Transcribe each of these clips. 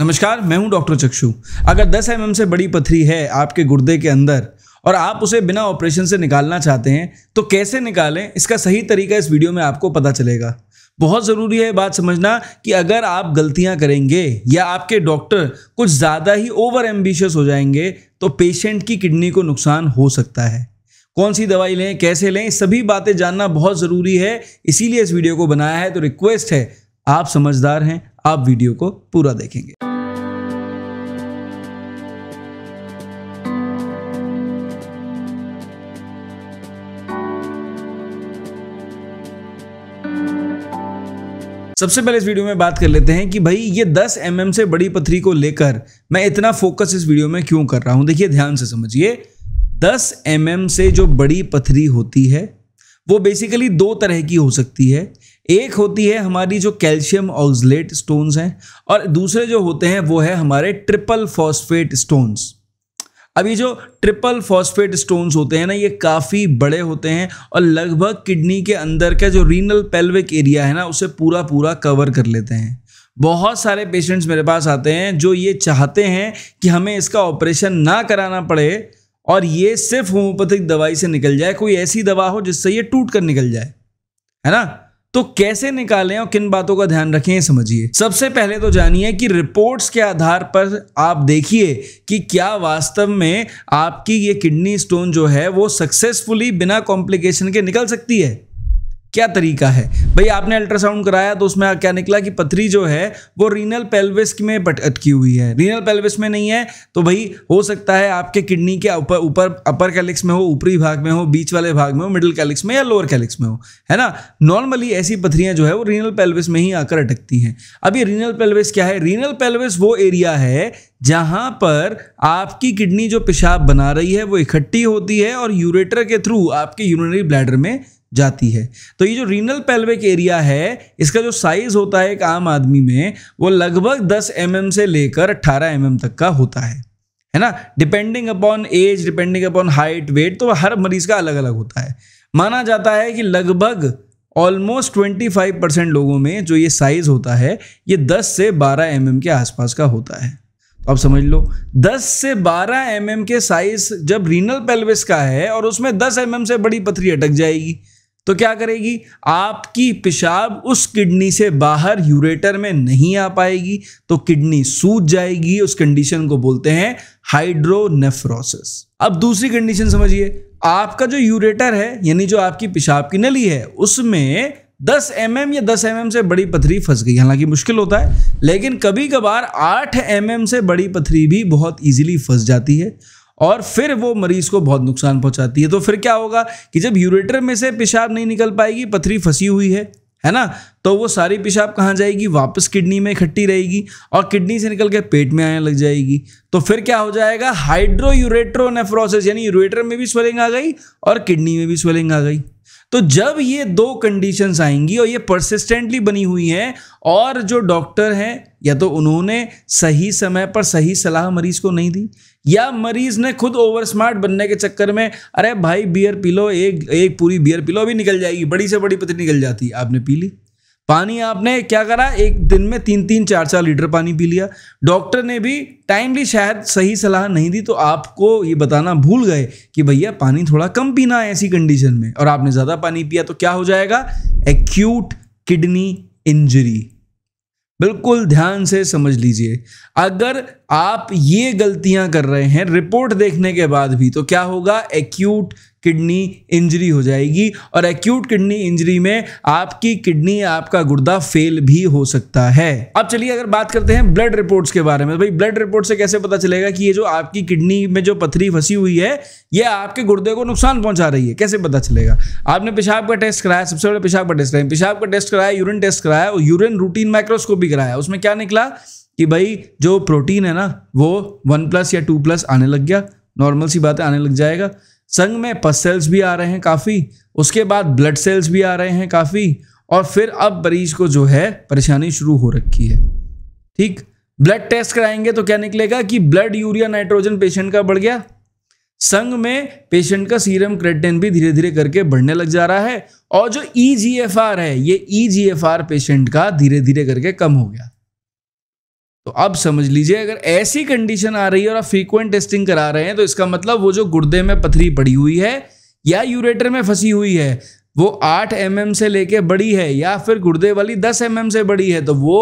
नमस्कार मैं हूं डॉक्टर चक्षु अगर 10 एम से बड़ी पथरी है आपके गुर्दे के अंदर और आप उसे बिना ऑपरेशन से निकालना चाहते हैं तो कैसे निकालें इसका सही तरीका इस वीडियो में आपको पता चलेगा बहुत ज़रूरी है बात समझना कि अगर आप गलतियां करेंगे या आपके डॉक्टर कुछ ज़्यादा ही ओवर एम्बिशियस हो जाएंगे तो पेशेंट की किडनी को नुकसान हो सकता है कौन सी दवाई लें कैसे लें सभी बातें जानना बहुत ज़रूरी है इसीलिए इस वीडियो को बनाया है तो रिक्वेस्ट है आप समझदार हैं आप वीडियो को पूरा देखेंगे सबसे पहले इस वीडियो में बात कर लेते हैं कि भाई ये 10 एम mm से बड़ी पथरी को लेकर मैं इतना फोकस इस वीडियो में क्यों कर रहा हूं देखिए ध्यान से समझिए 10 एम mm से जो बड़ी पथरी होती है वो बेसिकली दो तरह की हो सकती है एक होती है हमारी जो कैल्शियम ऑक्सलेट स्टोन्स हैं और दूसरे जो होते हैं वो है हमारे ट्रिपल फॉस्फेट स्टोन्स अब ये जो ट्रिपल फॉस्फेट स्टोन्स होते हैं ना ये काफ़ी बड़े होते हैं और लगभग किडनी के अंदर का जो रीनल पेल्विक एरिया है ना उसे पूरा पूरा कवर कर लेते हैं बहुत सारे पेशेंट्स मेरे पास आते हैं जो ये चाहते हैं कि हमें इसका ऑपरेशन ना कराना पड़े और ये सिर्फ होम्योपैथिक दवाई से निकल जाए कोई ऐसी दवा हो जिससे ये टूट कर निकल जाए है ना तो कैसे निकालें और किन बातों का ध्यान रखें समझिए सबसे पहले तो जानिए कि रिपोर्ट्स के आधार पर आप देखिए कि क्या वास्तव में आपकी ये किडनी स्टोन जो है वो सक्सेसफुली बिना कॉम्प्लिकेशन के निकल सकती है क्या तरीका है भाई आपने अल्ट्रासाउंड कराया तो उसमें क्या निकला कि पथरी जो है वो रीनल पेल्विस में अटकी हुई है रीनल पेल्विस में नहीं है तो भाई हो सकता है आपके किडनी के ऊपर ऊपर अपर कैलिक्स में हो ऊपरी भाग में हो बीच वाले भाग में हो मिडिल कैलिक्स में या लोअर कैलिक्स में हो है ना नॉर्मली ऐसी पथरियाँ जो है वो रीनल पेल्विस में ही आकर अटकती हैं अब ये रीनल पेल्विस क्या है रीनल पेल्विस वो एरिया है जहाँ पर आपकी किडनी जो पेशाब बना रही है वो इकट्ठी होती है और यूरेटर के थ्रू आपके यूरिनरी ब्लैडर में जाती है तो ये जो रीनल पेल्विक एरिया है इसका जो साइज होता है एक आम आदमी में वो लगभग 10 एम mm से लेकर 18 एम mm तक का होता है है ना depending upon age depending upon height weight तो हर मरीज का अलग अलग होता है माना जाता है कि लगभग ऑलमोस्ट 25 परसेंट लोगों में जो ये साइज होता है ये 10 से 12 एम mm के आसपास का होता है तो आप समझ लो 10 से 12 एम mm के साइज जब रीनल पेल्विस का है और उसमें 10 एम mm से बड़ी पथरी अटक जाएगी तो क्या करेगी आपकी पेशाब उस किडनी से बाहर यूरेटर में नहीं आ पाएगी तो किडनी सूज जाएगी उस कंडीशन को बोलते हैं हाइड्रोनेफ्रोसिस अब दूसरी कंडीशन समझिए आपका जो यूरेटर है यानी जो आपकी पेशाब की नली है उसमें 10 एम mm या 10 एम mm से बड़ी पथरी फंस गई हालांकि मुश्किल होता है लेकिन कभी कभार 8 एम mm से बड़ी पथरी भी बहुत ईजिली फंस जाती है और फिर वो मरीज को बहुत नुकसान पहुंचाती है तो फिर क्या होगा कि जब यूरेटर में से पेशाब नहीं निकल पाएगी पथरी फंसी हुई है है ना तो वो सारी पेशाब कहाँ जाएगी वापस किडनी में इकट्ठी रहेगी और किडनी से निकल के पेट में आने लग जाएगी तो फिर क्या हो जाएगा हाइड्रो यूरेट्रोनेफ्रोसिस यानी यूरेटर में भी स्वेलिंग आ गई और किडनी में भी स्वेलिंग आ गई तो जब ये दो कंडीशंस आएंगी और ये परसिस्टेंटली बनी हुई हैं और जो डॉक्टर हैं या तो उन्होंने सही समय पर सही सलाह मरीज को नहीं दी या मरीज ने खुद ओवर स्मार्ट बनने के चक्कर में अरे भाई बियर पी लो एक एक पूरी बियर पी लो अभी निकल जाएगी बड़ी से बड़ी पति निकल जाती आपने पी ली पानी आपने क्या करा एक दिन में तीन तीन चार चार लीटर पानी पी लिया डॉक्टर ने भी टाइमली शायद सही सलाह नहीं दी तो आपको ये बताना भूल गए कि भैया पानी थोड़ा कम पीना है ऐसी कंडीशन में और आपने ज़्यादा पानी पिया तो क्या हो जाएगा एक्यूट किडनी इंजरी बिल्कुल ध्यान से समझ लीजिए अगर आप ये गलतियां कर रहे हैं रिपोर्ट देखने के बाद भी तो क्या होगा एक्यूट किडनी इंजरी हो जाएगी और एक्यूट किडनी इंजरी में आपकी किडनी आपका गुर्दा फेल भी हो सकता है अब चलिए अगर बात करते हैं ब्लड रिपोर्ट्स के बारे में तो भाई ब्लड रिपोर्ट से कैसे पता चलेगा कि ये जो आपकी किडनी में जो पथरी फंसी हुई है ये आपके गुर्दे को नुकसान पहुंचा रही है कैसे पता चलेगा आपने पेशाब का टेस्ट कराया सबसे पहले पेशाब का टेस्ट कराया पेशाब का टेस्ट कराया यूरिन टेस्ट कराया और यूरिन रूटीन माइक्रोस्कोपी कराया उसमें क्या निकला कि भाई जो प्रोटीन है ना वो वन प्लस या टू प्लस आने लग गया नॉर्मल सी बात आने लग जाएगा संग में पस सेल्स भी आ रहे हैं काफ़ी उसके बाद ब्लड सेल्स भी आ रहे हैं काफ़ी और फिर अब मरीज को जो है परेशानी शुरू हो रखी है ठीक ब्लड टेस्ट कराएंगे तो क्या निकलेगा कि ब्लड यूरिया नाइट्रोजन पेशेंट का बढ़ गया संग में पेशेंट का सीरम क्रेटिन भी धीरे धीरे करके बढ़ने लग जा रहा है और जो ई e है ये ई e पेशेंट का धीरे धीरे करके कम हो गया तो अब समझ लीजिए अगर ऐसी कंडीशन आ रही है और आप फ्रीक्वेंट टेस्टिंग करा रहे हैं तो इसका मतलब वो जो गुर्दे में पथरी पड़ी हुई है या यूरेटर में फंसी हुई है वो 8 एम mm से लेके बड़ी है या फिर गुर्दे वाली 10 एम mm से बड़ी है तो वो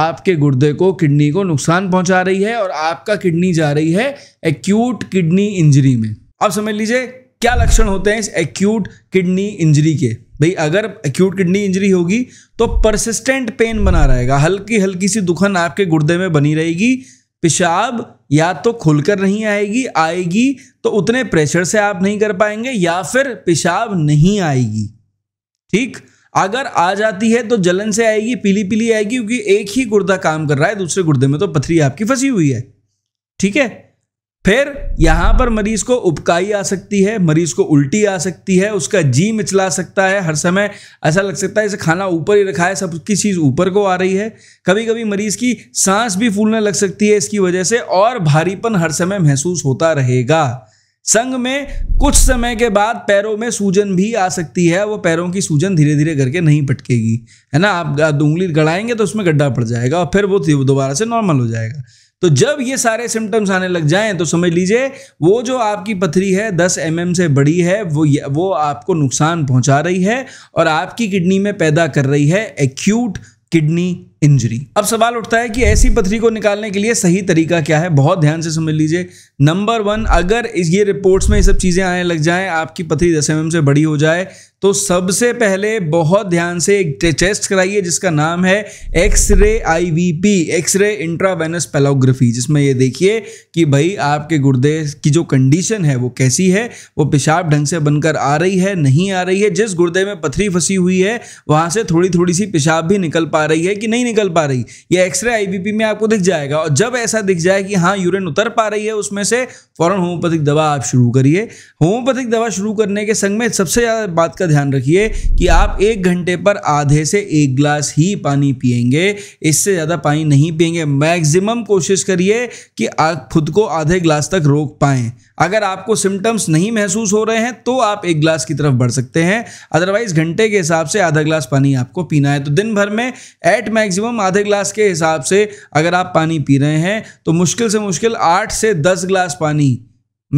आपके गुर्दे को किडनी को नुकसान पहुंचा रही है और आपका किडनी जा रही है एक्यूट किडनी इंजरी में अब समझ लीजिए क्या लक्षण होते हैं इस एक्यूट किडनी इंजरी के भाई अगर एक्यूट किडनी इंजरी होगी तो परसिस्टेंट पेन बना रहेगा हल्की हल्की सी दुखन आपके गुर्दे में बनी रहेगी पेशाब या तो खुलकर नहीं आएगी आएगी तो उतने प्रेशर से आप नहीं कर पाएंगे या फिर पेशाब नहीं आएगी ठीक अगर आ जाती है तो जलन से आएगी पीली पीली आएगी क्योंकि एक ही गुर्दा काम कर रहा है दूसरे गुर्दे में तो पथरी आपकी फंसी हुई है ठीक है फिर यहां पर मरीज को उपकाई आ सकती है मरीज को उल्टी आ सकती है उसका जी मिचला सकता है हर समय ऐसा लग सकता है जैसे खाना ऊपर ही रखा है सब की चीज़ ऊपर को आ रही है कभी कभी मरीज की सांस भी फूलने लग सकती है इसकी वजह से और भारीपन हर समय महसूस होता रहेगा संग में कुछ समय के बाद पैरों में सूजन भी आ सकती है वो पैरों की सूजन धीरे धीरे करके नहीं पटकेगी है ना आप उंगली गड़ाएंगे तो उसमें गड्ढा पड़ जाएगा और फिर वो दोबारा से नॉर्मल हो जाएगा तो जब ये सारे सिम्टम्स आने लग जाएं तो समझ लीजिए वो जो आपकी पथरी है 10 एम mm से बड़ी है वो वो आपको नुकसान पहुंचा रही है और आपकी किडनी में पैदा कर रही है एक्यूट किडनी इंजरी अब सवाल उठता है कि ऐसी पथरी को निकालने के लिए सही तरीका क्या है बहुत ध्यान से समझ लीजिए नंबर वन अगर इस ये रिपोर्ट्स में ये सब चीज़ें आने लग जाएं आपकी पथरी दस एम mm से बड़ी हो जाए तो सबसे पहले बहुत ध्यान से एक टेस्ट कराइए जिसका नाम है X ray IVP X ray intravenous pyelography जिसमें ये देखिए कि भाई आपके गुर्दे की जो कंडीशन है वो कैसी है वो पेशाब ढंग से बनकर आ रही है नहीं आ रही है जिस गुर्दे में पथरी फंसी हुई है वहाँ से थोड़ी थोड़ी सी पेशाब भी निकल पा रही है कि नहीं निकल पा रही ये एक्सरे आई में आपको दिख जाएगा और जब ऐसा दिख जाए कि हाँ यूरिन उतर पा रही है उसमें से फ़ौरन होम्योपैथिक दवा आप शुरू करिए होम्योपैथिक दवा शुरू करने के संग में सबसे ज़्यादा बात ध्यान रखिए कि आप एक घंटे पर आधे से एक ग्लास ही पानी पिएंगे इससे ज़्यादा पानी नहीं पिएंगे मैक्सिमम कोशिश करिए कि आप खुद को आधे ग्लास तक रोक पाएँ अगर आपको सिम्टम्स नहीं महसूस हो रहे हैं तो आप एक ग्लास की तरफ बढ़ सकते हैं अदरवाइज घंटे के हिसाब से आधा ग्लास पानी आपको पीना है तो दिन भर में एट मैक्सिमम आधे ग्लास के हिसाब से अगर आप पानी पी रहे हैं तो मुश्किल से मुश्किल आठ से दस ग्लास पानी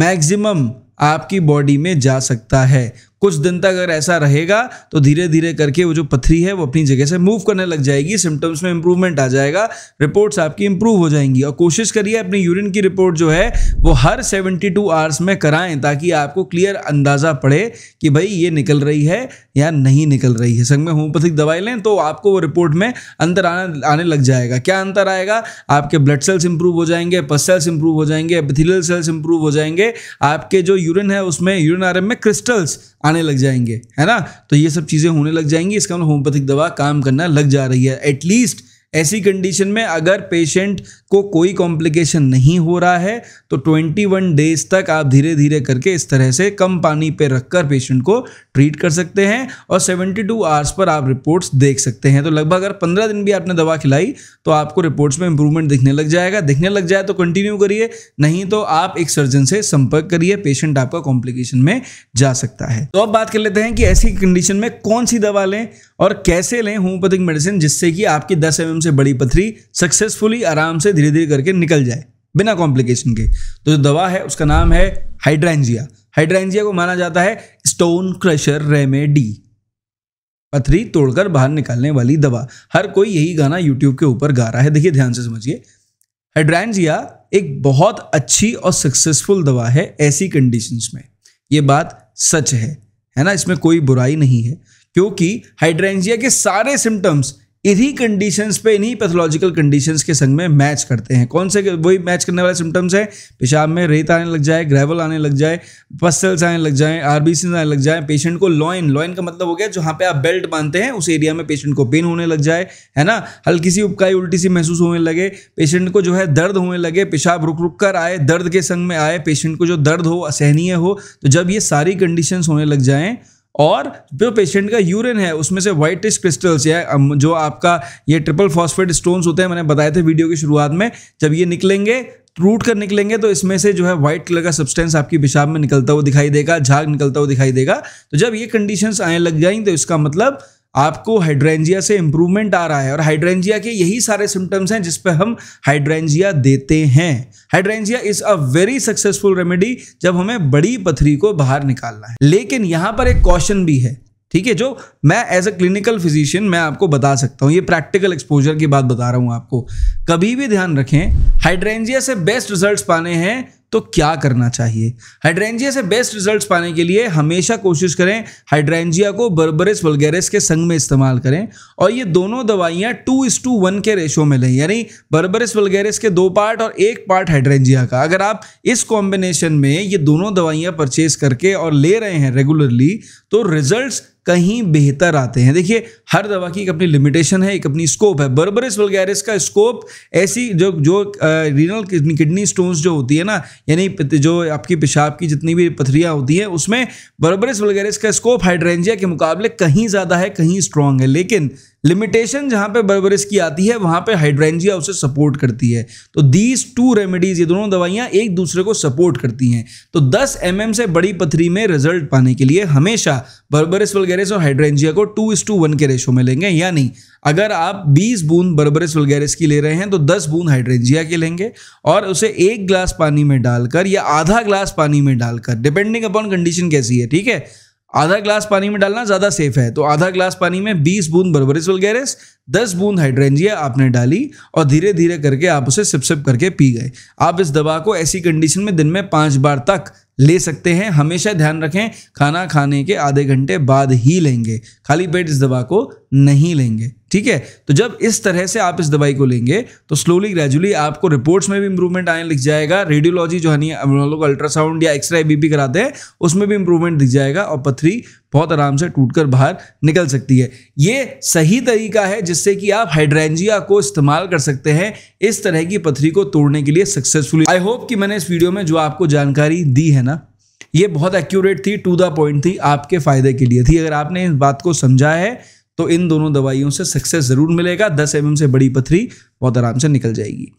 मैक्सिमम आपकी बॉडी में जा सकता है कुछ दिन तक अगर ऐसा रहेगा तो धीरे धीरे करके वो जो पथरी है वो अपनी जगह से मूव करने लग जाएगी सिम्टम्स में इंप्रूवमेंट आ जाएगा रिपोर्ट्स आपकी इंप्रूव हो जाएंगी और कोशिश करिए अपनी यूरिन की रिपोर्ट जो है वो हर 72 आवर्स में कराएं ताकि आपको क्लियर अंदाज़ा पड़े कि भाई ये निकल रही है या नहीं निकल रही है संग में होम्योपैथिक दवाई लें तो आपको वो रिपोर्ट में अंतर आने आने लग जाएगा क्या अंतर आएगा आपके ब्लड सेल्स इंप्रूव हो जाएंगे पस सेल्स इंप्रूव हो जाएंगे एपिथिलियल सेल्स इंप्रूव हो जाएंगे आपके जो यूरिन है उसमें यूरिन आर में क्रिस्टल्स आने लग जाएंगे है ना तो ये सब चीज़ें होने लग जाएंगी इसका मतलब होम्योपैथिक दवा काम करना लग जा रही है एटलीस्ट ऐसी कंडीशन में अगर पेशेंट को कोई कॉम्प्लिकेशन नहीं हो रहा है तो 21 डेज तक आप धीरे धीरे करके इस तरह से कम पानी पे रखकर पेशेंट को ट्रीट कर सकते हैं और 72 आवर्स पर आप रिपोर्ट्स देख सकते हैं तो लगभग अगर 15 दिन भी आपने दवा खिलाई तो आपको रिपोर्ट्स में इंप्रूवमेंट दिखने लग जाएगा दिखने लग जाए तो कंटिन्यू करिए नहीं तो आप एक सर्जन से संपर्क करिए पेशेंट आपका कॉम्प्लिकेशन में जा सकता है तो अब बात कर लेते हैं कि ऐसी कंडीशन में कौन सी दवा लें और कैसे लें होम्योपैथिक मेडिसिन जिससे कि आपकी दस एम से बड़ी पथरी सक्सेसफुली आराम से धीरे धीरे करके निकल जाए बिना कॉम्प्लिकेशन के तो जो दवा है उसका नाम है हाइड्रेंजिया हाइड्रेंजिया को माना जाता है स्टोन क्रशर रेमेडी पथरी तोड़कर बाहर निकालने वाली दवा हर कोई यही गाना यूट्यूब के ऊपर गा रहा है देखिए ध्यान से समझिए हाइड्रेंजिया एक बहुत अच्छी और सक्सेसफुल दवा है ऐसी कंडीशंस में ये बात सच है है ना इसमें कोई बुराई नहीं है क्योंकि हाइड्रेंजिया के सारे सिम्टम्स इन्हीं कंडीशंस पे इन्हीं पैथोलॉजिकल कंडीशंस के संग में मैच करते हैं कौन से वही मैच करने वाले सिम्टम्स हैं पेशाब में रेत आने लग जाए ग्रेवल आने लग जाए पसल्स आने लग जाए आरबीसी आने लग जाए पेशेंट को लॉइन लॉइन का मतलब हो गया जहाँ पे आप बेल्ट बांधते हैं उस एरिया में पेशेंट को पेन होने लग जाए है ना हल्की सी उपकाई उल्टी सी महसूस होने लगे पेशेंट को जो है दर्द होने लगे पेशाब रुक रुक कर आए दर्द के संग में आए पेशेंट को जो दर्द हो असहनीय हो तो जब ये सारी कंडीशंस होने लग जाएँ और जो पेशेंट का यूरिन है उसमें से व्हाइट क्रिस्टल्स या जो आपका ये ट्रिपल फॉस्फेट स्टोन्स होते हैं मैंने बताए थे वीडियो की शुरुआत में जब ये निकलेंगे रूट कर निकलेंगे तो इसमें से जो है व्हाइट कलर का सब्सटेंस आपकी पिशाब में निकलता हुआ दिखाई देगा झाग निकलता हुआ दिखाई देगा तो जब ये कंडीशंस आने लग जाएंगे तो इसका मतलब आपको हाइड्रेंजिया से इंप्रूवमेंट आ रहा है और हाइड्रेंजिया के यही सारे सिम्टम्स हैं जिस पे हम हाइड्रेंजिया देते हैं hydrangea is a very successful remedy जब हमें बड़ी पथरी को बाहर निकालना है लेकिन यहां पर एक कॉशन भी है ठीक है जो मैं एज अ क्लिनिकल फिजिशियन मैं आपको बता सकता हूं ये प्रैक्टिकल एक्सपोजर की बात बता रहा हूं आपको कभी भी ध्यान रखें हाइड्रेंजिया से बेस्ट रिजल्ट्स पाने हैं तो क्या करना चाहिए हाइड्रेंजिया से बेस्ट रिजल्ट्स पाने के लिए हमेशा कोशिश करें हाइड्रेंजिया को बर्बरिस वलगेरिस के संग में इस्तेमाल करें और ये दोनों दवाइयाँ टू इस टू वन के रेशो में लें यानी बर्बरिस वलगेरिस के दो पार्ट और एक पार्ट हाइड्रेंजिया का अगर आप इस कॉम्बिनेशन में ये दोनों दवाइयाँ परचेज करके और ले रहे हैं रेगुलरली तो रिजल्ट्स कहीं बेहतर आते हैं देखिए हर दवा की एक अपनी लिमिटेशन है एक अपनी स्कोप है बर्बरिस वलगैरिस का स्कोप ऐसी जो जो रीनल किडनी स्टोन्स जो होती है ना यानी जो आपकी पेशाब की जितनी भी पथरियाँ होती हैं उसमें बर्बरिस वलगैरिस का स्कोप हाइड्रेंजिया के मुकाबले कहीं ज़्यादा है कहीं स्ट्रांग है लेकिन लिमिटेशन जहां पे बर्बरिस की आती है वहां पे हाइड्रेंजिया उसे सपोर्ट करती है तो दीज टू रेमेडीज ये दोनों दवाइयां एक दूसरे को सपोर्ट करती हैं तो 10 एम mm से बड़ी पथरी में रिजल्ट पाने के लिए हमेशा बर्बरिस वलगेरिस और हाइड्रेंजिया को टू इस टू वन के रेशो में लेंगे यानी अगर आप 20 बूंद बर्बरिस वलगेरिस की ले रहे हैं तो 10 बूंद हाइड्रेंजिया के लेंगे और उसे एक ग्लास पानी में डालकर या आधा ग्लास पानी में डालकर डिपेंडिंग अपॉन कंडीशन कैसी है ठीक है आधा ग्लास पानी में डालना ज्यादा सेफ है तो आधा ग्लास पानी में 20 बूंद बर्बरिस वलगेरिस 10 बूंद हाइड्रेंजिया आपने डाली और धीरे धीरे करके आप उसे सिप सिप करके पी गए आप इस दवा को ऐसी कंडीशन में दिन में पांच बार तक ले सकते हैं हमेशा ध्यान रखें खाना खाने के आधे घंटे बाद ही लेंगे खाली पेट इस दवा को नहीं लेंगे ठीक है तो जब इस तरह से आप इस दवाई को लेंगे तो स्लोली ग्रेजुअली आपको रिपोर्ट्स में भी इंप्रूवमेंट आने लग जाएगा रेडियोलॉजी जो है हम लोग अल्ट्रासाउंड या एक्सरे बीपी कराते हैं उसमें भी इंप्रूवमेंट दिख जाएगा और पथरी बहुत आराम से टूटकर बाहर निकल सकती है ये सही तरीका है जिससे कि आप हाइड्रेंजिया को इस्तेमाल कर सकते हैं इस तरह की पथरी को तोड़ने के लिए सक्सेसफुली आई होप कि मैंने इस वीडियो में जो आपको जानकारी दी है ना ये बहुत एक्यूरेट थी टू द पॉइंट थी आपके फायदे के लिए थी अगर आपने इस बात को समझा है तो इन दोनों दवाइयों से सक्सेस ज़रूर मिलेगा दस एम से बड़ी पथरी बहुत आराम से निकल जाएगी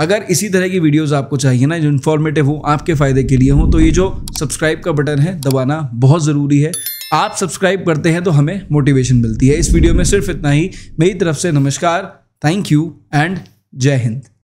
अगर इसी तरह की वीडियोस आपको चाहिए ना जो इन्फॉर्मेटिव हो आपके फ़ायदे के लिए हो तो ये जो सब्सक्राइब का बटन है दबाना बहुत ज़रूरी है आप सब्सक्राइब करते हैं तो हमें मोटिवेशन मिलती है इस वीडियो में सिर्फ इतना ही मेरी तरफ से नमस्कार थैंक यू एंड जय हिंद